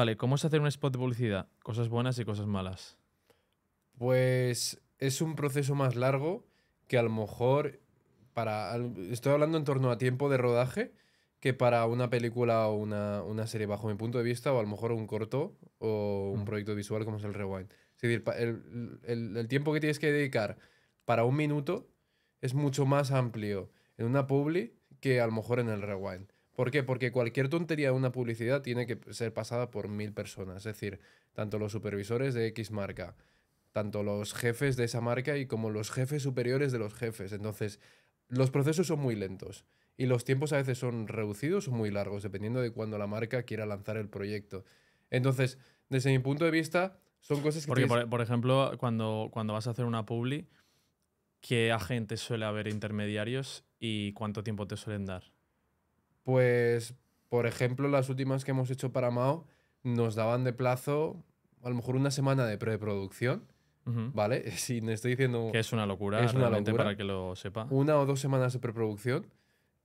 Vale, ¿cómo es hacer un spot de publicidad? Cosas buenas y cosas malas. Pues es un proceso más largo que a lo mejor para. Estoy hablando en torno a tiempo de rodaje que para una película o una, serie, bajo mi punto de vista, o a lo mejor un corto o un mm. proyecto visual como es el Rewind. Es decir, el, el tiempo que tienes que dedicar para un minuto es mucho más amplio en una publi que a lo mejor en el Rewind. ¿Por qué? Porque cualquier tontería de una publicidad tiene que ser pasada por mil personas. Es decir, tanto los supervisores de X marca, tanto los jefes de esa marca y como los jefes superiores de los jefes. Entonces, los procesos son muy lentos y los tiempos a veces son reducidos o muy largos, dependiendo de cuándo la marca quiera lanzar el proyecto. Entonces, desde mi punto de vista, son cosas que... Porque, por, ejemplo, cuando, cuando vas a hacer una publi, ¿qué agentes suele haber intermediarios y cuánto tiempo te suelen dar? pues por ejemplo las últimas que hemos hecho para Mao nos daban de plazo a lo mejor una semana de preproducción. ¿Vale? Si me estoy diciendo. Que es una locura, es una para que lo sepa. Una o dos semanas de preproducción.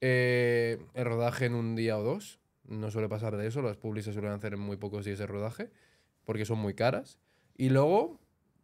Eh, el rodaje en un día o dos. No suele pasar de eso. Las publicas suelen hacer en muy pocos días de rodaje. Porque son muy caras. Y luego,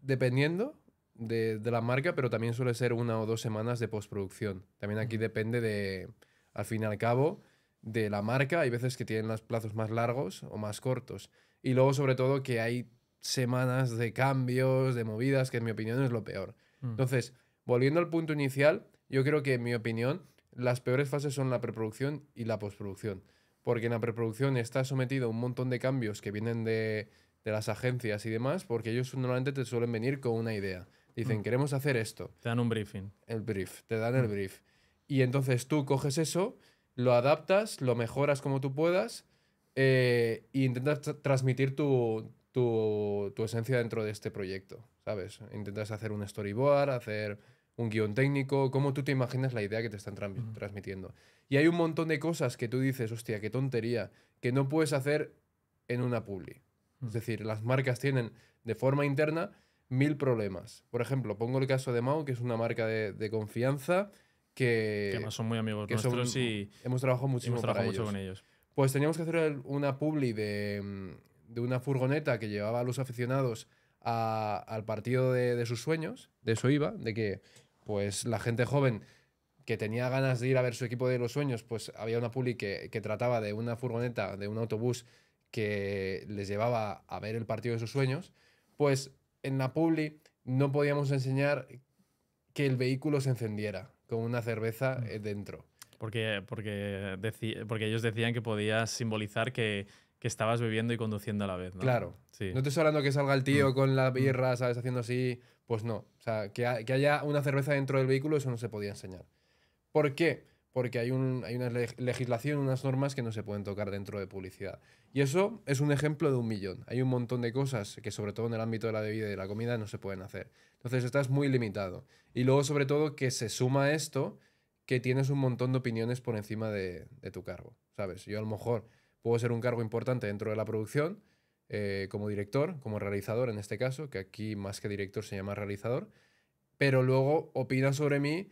dependiendo de, la marca, pero también suele ser una o dos semanas de postproducción. También aquí depende de. Al fin y al cabo, de la marca. Hay veces que tienen los plazos más largos o más cortos. Y luego, sobre todo, que hay semanas de cambios, de movidas, que en mi opinión es lo peor. Mm. Entonces, volviendo al punto inicial, yo creo que, en mi opinión, las peores fases son la preproducción y la postproducción. Porque en la preproducción está sometido a un montón de cambios que vienen de, las agencias y demás, porque ellos normalmente te suelen venir con una idea. Dicen, mm. queremos hacer esto. Te dan un briefing. El brief, te dan el mm. brief. Y entonces tú coges eso lo adaptas, lo mejoras como tú puedas eh, e intentas transmitir tu, esencia dentro de este proyecto, ¿sabes? Intentas hacer un storyboard, hacer un guión técnico, cómo tú te imaginas la idea que te están transmitiendo. Y hay un montón de cosas que tú dices, hostia, qué tontería, que no puedes hacer en una publi. Es decir, las marcas tienen de forma interna mil problemas. Por ejemplo, pongo el caso de Mao, que es una marca de confianza, que, son muy amigos nuestros y hemos trabajado mucho con ellos. Pues teníamos que hacer una publi de, mm, una furgoneta que llevaba a los aficionados al partido de, sus sueños, de eso iba, de que pues la gente joven que tenía ganas de ir a ver su equipo de los sueños, pues había una publi que trataba de una furgoneta, de un autobús que les llevaba a ver el partido de sus sueños, pues en la publi no podíamos enseñar que el vehículo se encendiera con una cerveza mm. eh, dentro. Porque, porque, porque ellos decían que podías simbolizar que, estabas bebiendo y conduciendo a la vez. ¿no? Claro. No te estoy hablando que salga el tío mm. con la mm. birra, ¿sabes? Haciendo así. Pues no. O sea, que, que haya una cerveza dentro del vehículo, eso no se podía enseñar. ¿Por qué? porque hay, hay una legislación, unas normas que no se pueden tocar dentro de publicidad. Y eso es un ejemplo de un millón. Hay un montón de cosas que sobre todo en el ámbito de la bebida y la comida no se pueden hacer. Entonces estás muy limitado. Y luego sobre todo que se suma esto que tienes un montón de opiniones por encima de, tu cargo. ¿Sabes? Yo a lo mejor puedo ser un cargo importante dentro de la producción, eh, como director, como realizador en este caso, que aquí más que director se llama realizador, pero luego opina sobre mí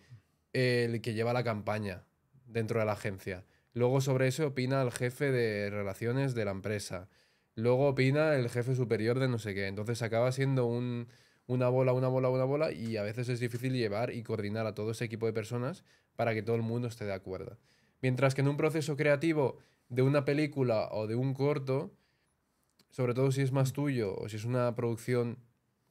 el que lleva la campaña, dentro de la agencia. Luego sobre eso opina el jefe de relaciones de la empresa. Luego opina el jefe superior de no sé qué. Entonces acaba siendo una bola, una bola, una bola y a veces es difícil llevar y coordinar a todo ese equipo de personas para que todo el mundo esté de acuerdo. Mientras que en un proceso creativo de una película o de un corto, sobre todo si es más tuyo o si es una producción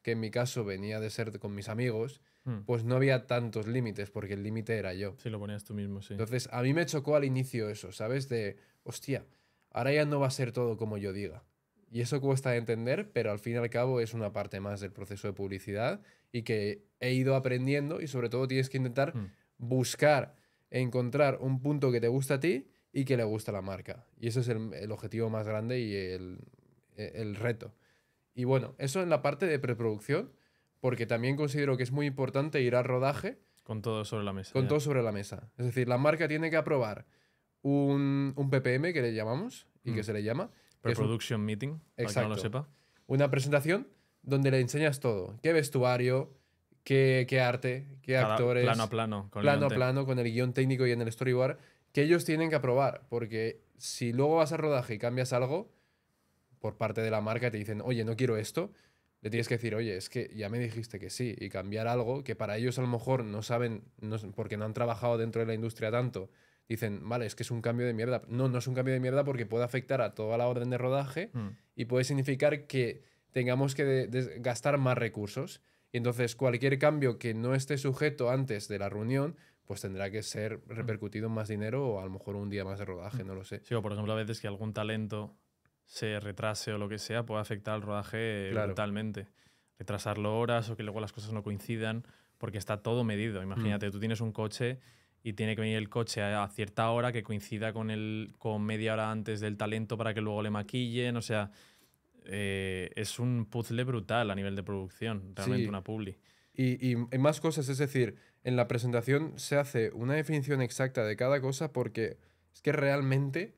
que en mi caso venía de ser con mis amigos, Hmm. pues no había tantos límites, porque el límite era yo. Sí, lo ponías tú mismo, sí. Entonces, a mí me chocó al inicio eso, ¿sabes? De, hostia, ahora ya no va a ser todo como yo diga. Y eso cuesta entender, pero al fin y al cabo es una parte más del proceso de publicidad y que he ido aprendiendo y sobre todo tienes que intentar buscar hmm. buscar, encontrar un punto que te gusta a ti y que le gusta a la marca. Y eso es el, objetivo más grande y el, el reto. Y bueno, eso en la parte de preproducción porque también considero que es muy importante ir al rodaje. Con todo sobre la mesa. Con todo sobre la mesa. Es decir, la marca tiene que aprobar un, PPM que le llamamos y que mm. se le llama. Pre-production meeting, para no lo sepa. Una presentación donde le enseñas todo. Qué vestuario, qué, arte, qué actores. Plano a plano. Con plano a plano, con el guión técnico y en el storyboard. Que ellos tienen que aprobar. Porque si luego vas a rodaje y cambias algo, por parte de la marca te dicen, oye, no quiero esto le tienes que decir, oye, es que ya me dijiste que sí, y cambiar algo que para ellos a lo mejor no saben, porque no han trabajado dentro de la industria tanto, dicen, vale, es que es un cambio de mierda. No, no es un cambio de mierda porque puede afectar a toda la orden de rodaje mm. y puede significar que tengamos que gastar más recursos. Y entonces cualquier cambio que no esté sujeto antes de la reunión, pues tendrá que ser mm. repercutido en más dinero o a lo mejor un día más de rodaje, mm. no lo sé. Sí, o por ejemplo a veces que algún talento se retrase o lo que sea, puede afectar al rodaje eh, brutalmente. Retrasarlo horas o que luego las cosas no coincidan, porque está todo medido. Imagínate, mm. tú tienes un coche y tiene que venir el coche a cierta hora que coincida con, el, con media hora antes del talento para que luego le maquillen, o sea, eh, es un puzzle brutal a nivel de producción, realmente una publi. Y, y, y, más cosas, es decir, en la presentación se hace una definición exacta de cada cosa porque es que realmente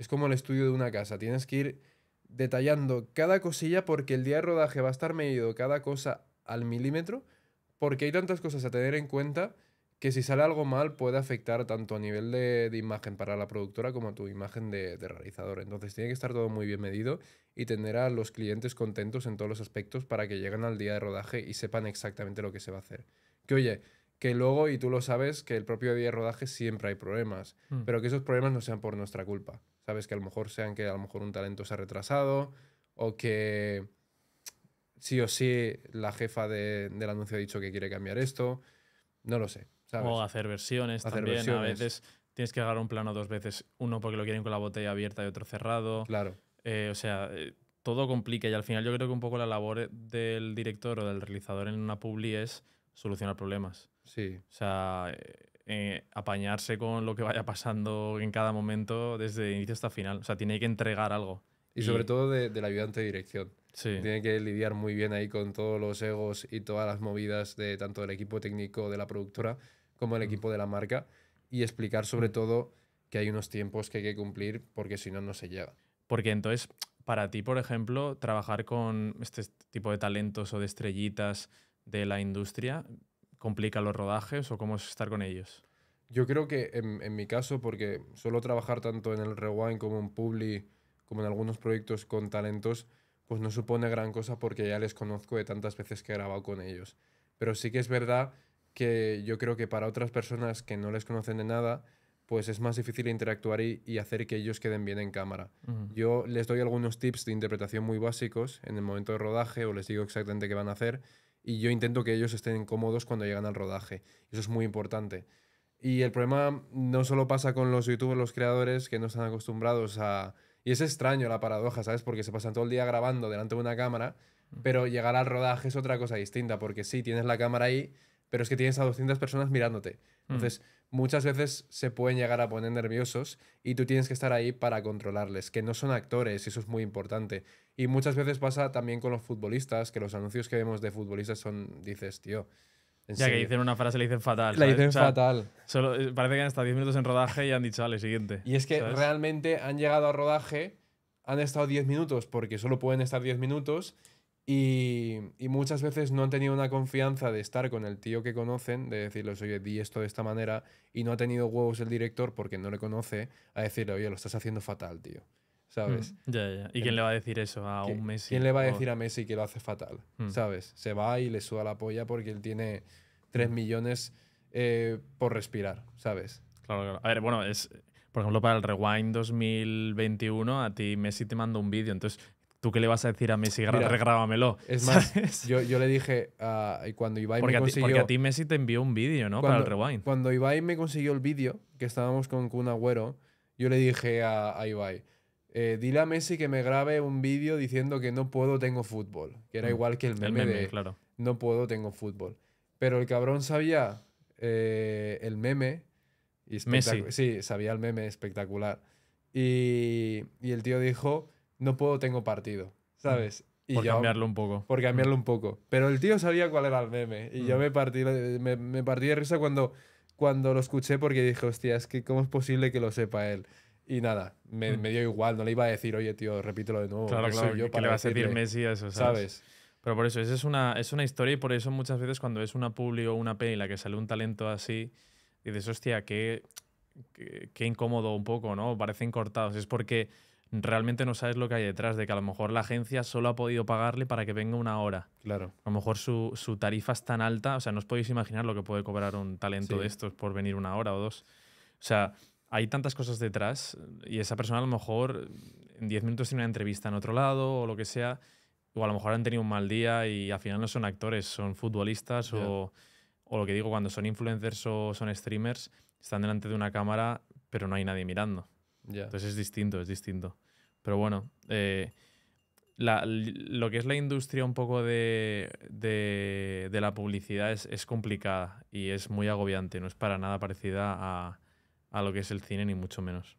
es como el estudio de una casa, tienes que ir detallando cada cosilla porque el día de rodaje va a estar medido cada cosa al milímetro, porque hay tantas cosas a tener en cuenta que si sale algo mal puede afectar tanto a nivel de, imagen para la productora como a tu imagen de, de, realizador. Entonces tiene que estar todo muy bien medido y tener a los clientes contentos en todos los aspectos para que lleguen al día de rodaje y sepan exactamente lo que se va a hacer. Que oye, que luego, y tú lo sabes, que el propio día de rodaje siempre hay problemas, mm. pero que esos problemas no sean por nuestra culpa. Sabes que a lo mejor sean que a lo mejor un talento se ha retrasado o que sí o sí la jefa del anuncio ha dicho que quiere cambiar esto. No lo sé. O hacer versiones también. A veces tienes que agarrar un plano dos veces, uno porque lo quieren con la botella abierta y otro cerrado. Claro. Eh, o sea, eh, todo complica y al final yo creo que un poco la labor del director o del realizador en una publi es solucionar problemas. Sí. O sea, eh, apañarse con lo que vaya pasando en cada momento desde inicio hasta final. O sea, tiene que entregar algo. Y, sobre todo de, la ayudante de dirección. Sí. Tiene que lidiar muy bien ahí con todos los egos y todas las movidas de tanto del equipo técnico de la productora como el mm. equipo de la marca y explicar sobre mm. todo que hay unos tiempos que hay que cumplir porque si no, no se llega. Porque entonces, para ti, por ejemplo, trabajar con este tipo de talentos o de estrellitas de la industria, complica los rodajes o cómo es estar con ellos? Yo creo que en, mi caso, porque suelo trabajar tanto en el Rewind como en Publi, como en algunos proyectos con talentos, pues no supone gran cosa porque ya les conozco de tantas veces que he grabado con ellos. Pero sí que es verdad que yo creo que para otras personas que no les conocen de nada, pues es más difícil interactuar y, hacer que ellos queden bien en cámara. Yo les doy algunos tips de interpretación muy básicos en el momento de rodaje o les digo exactamente qué van a hacer y yo intento que ellos estén cómodos cuando llegan al rodaje. Eso es muy importante. Y el problema no solo pasa con los youtubers, los creadores que no están acostumbrados a... Y es extraño la paradoja, ¿sabes? Porque se pasan todo el día grabando delante de una cámara, pero llegar al rodaje es otra cosa distinta, porque sí, tienes la cámara ahí, pero es que tienes a 200 personas mirándote. Mm. Entonces, muchas veces se pueden llegar a poner nerviosos y tú tienes que estar ahí para controlarles, que no son actores, eso es muy importante. Y muchas veces pasa también con los futbolistas, que los anuncios que vemos de futbolistas son, dices, tío, ya que dicen una frase, le dicen fatal. La dicen fatal. Solo, eh, parece que han estado 10 minutos en rodaje y han dicho, «vale, siguiente. Y es que realmente han llegado a rodaje, han estado 10 minutos porque solo pueden estar 10 minutos y, muchas veces no han tenido una confianza de estar con el tío que conocen, de decirles, oye, di esto de esta manera, y no ha tenido huevos el director porque no le conoce a decirle, oye, lo estás haciendo fatal, tío. ¿Sabes? Mm, ya, ya. ¿Y quién le va a decir eso a un Messi? ¿Quién le va a decir a Messi que lo hace fatal? Mm. ¿Sabes? Se va y le suda la polla porque él tiene 3 mm. millones eh, por respirar, ¿sabes? Claro, claro. A ver, bueno, es, por ejemplo, para el Rewind 2021, a ti Messi te manda un vídeo. Entonces, ¿Tú qué le vas a decir a Messi? regrábamelo. Es más, yo, le dije, ah, cuando Ibai me consiguió... A porque a ti Messi te envió un vídeo, ¿no? Cuando, Para el rewind. Cuando Ibai me consiguió el vídeo, que estábamos con Kun Agüero, yo le dije a, Ibai, eh, dile a Messi que me grabe un vídeo diciendo que no puedo, tengo fútbol. Que era mm. igual que el meme, claro. no puedo, tengo fútbol. Pero el cabrón sabía eh, el meme. Messi. Sí, sabía el meme espectacular. Y, y el tío dijo no puedo, tengo partido, mm. ¿sabes? Y por cambiarlo un poco. Por cambiarlo un poco. Pero el tío sabía cuál era el meme. Y yo mm. me partí, me, me de risa cuando, cuando lo escuché porque dije, hostia, es que cómo es posible que lo sepa él. Y nada, me, mm. dio igual, no le iba a decir, oye, tío, repítelo de nuevo. Claro, claro, le vas a decir Messi a eso, ¿sabes? Pero por eso, es una, es una historia y por eso muchas veces cuando es una publi o una peli en la que sale un talento así, dices, hostia, qué, qué incómodo un poco, ¿no? Parecen cortados. Es porque realmente no sabes lo que hay detrás, de que a lo mejor la agencia solo ha podido pagarle para que venga una hora. Claro. A lo mejor su, tarifa es tan alta, o sea, no os podéis imaginar lo que puede cobrar un talento de estos por venir una hora o dos. O sea, hay tantas cosas detrás y esa persona a lo mejor en 10 minutos tiene una entrevista en otro lado o lo que sea, o a lo mejor han tenido un mal día y al final no son actores, son futbolistas o, o, lo que digo, cuando son influencers o son streamers, están delante de una cámara pero no hay nadie mirando. Entonces es distinto, es distinto. Pero bueno, eh, lo que es la industria un poco de, la publicidad es, complicada y es muy agobiante, no es para nada parecida a lo que es el cine, ni mucho menos.